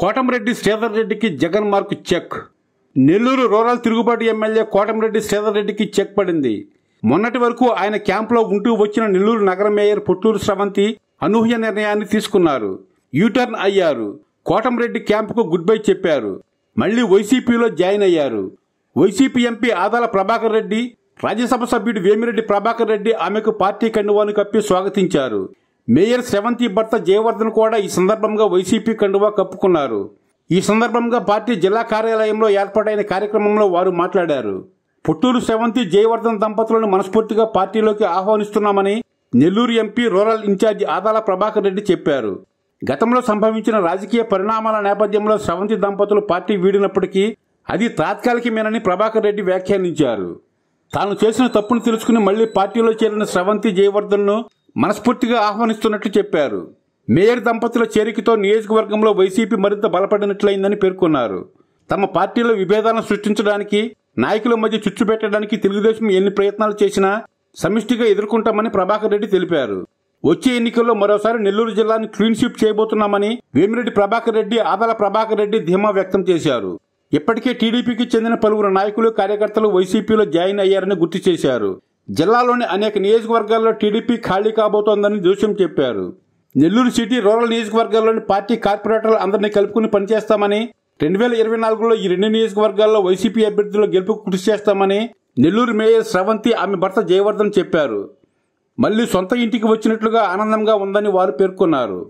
కోటంరెడ్డి శ్రీధర్ రెడ్డికి Jagan mark check Nellore rural తిరుగుబాటు MLA Kotamreddy Sridhar రెడ్డికి చెక్ పడింది మొన్నటి వరకు ఆయన క్యాంపులో ఉంటూ వచ్చిన నెల్లూరు నగర మేయర్ పుట్టూరు స్రవంతి అనూహ్య నిర్ణయాన్ని తీసుకున్నారు యూటర్న్ అయ్యారు కోటంరెడ్డి క్యాంపుకు గుడ్ బై చెప్పారు మళ్లీ వైసీపీలో జాయిన్ అయ్యారు వైసీపీ ఎంపీ ఆదాల ప్రభాకర్ రెడ్డి రాజ్యసభ సభ్యుడు వేమిరెడ్డి ప్రభాకర్ రెడ్డి ఆమెకు పార్టీ కండువాను కప్పి స్వాగతించారు మేయర్ శ్రవంతి భర్త జయవర్ధన్ కూడా ఈ సందర్భంగా వైసీపీ కండువా కప్పుకున్నారు ఈ సందర్భంగా పార్టీ జిల్లా కార్యాలయంలో ఏర్పాటైన కార్యక్రమంలో వారు మాట్లాడారు పుట్టూరు శ్రవంతి జయవర్ధన్ దంపతులను మనస్ఫూర్తిగా పార్టీలోకి ఆహ్వానిస్తున్నామని Nellore MP rural in charge Adala Prabhakar Reddy చెప్పారు గతంలో సంభవించిన రాజకీయ పరిణామాల నేపథ్యంలో శ్రవంతి దంపతులు పార్టీ వీడినప్పటికీ అది తాత్కాలికమేనని ప్రభాకర్ రెడ్డి వ్యాఖ్యానించారు తాను చేసిన తప్పును తెలుసుకుని మళ్లీ పార్టీలో చేరిన శ్రవంతి జయవర్ధన్ను మనస్ఫూర్తిగా ఆహ్వానిస్తున్నట్లు చెప్పారు మేయర్ దంపతుల చేరికతో నియోజకవర్గంలో వైసీపీ మరింత బలపడినట్లయిందని పేర్కొన్నారు తమ పార్టీలో విభేదాలను సృష్టించడానికి నాయకుల మధ్య చుచ్చు పెట్టడానికి తెలుగుదేశం ఎన్ని ప్రయత్నాలు చేసినా సమిష్టిగా ఎదుర్కొంటామని ప్రభాకర్ రెడ్డి తెలిపారు వచ్చే ఎన్నికల్లో మరోసారి నెల్లూరు జిల్లాను క్లీన్ చేయబోతున్నామని వేమిరెడ్డి ప్రభాకర్ రెడ్డి ఆదాల ప్రభాకర్ రెడ్డి ధీమా వ్యక్తం చేశారు ఇప్పటికే టీడీపీకి చెందిన పలువురు నాయకులు కార్యకర్తలు వైసీపీలో జాయిన్ అయ్యారని గుర్తు చేశారు జిల్లాలోని అనేక నియోజకవర్గాల్లో టీడీపీ ఖాళీ కాబోతోందని జోస్యం చెప్పారు నెల్లూరు సిటీ రూరల్ నియోజకవర్గాల్లోని పార్టీ కార్పొరేటర్లు అందరినీ కలుపుకుని పనిచేస్తామని రెండు వేల ఇరవై నాలుగులో ఈ రెండు నియోజకవర్గాల్లో వైసీపీ అభ్యర్థుల గెలుపుకు కృషి చేస్తామని నెల్లూరు మేయర్ స్రవంతి ఆమె భర్త జయవర్ధన్ చెప్పారు మళ్ళీ సొంత ఇంటికి వచ్చినట్లుగా ఆనందంగా ఉందని వారు పేర్కొన్నారు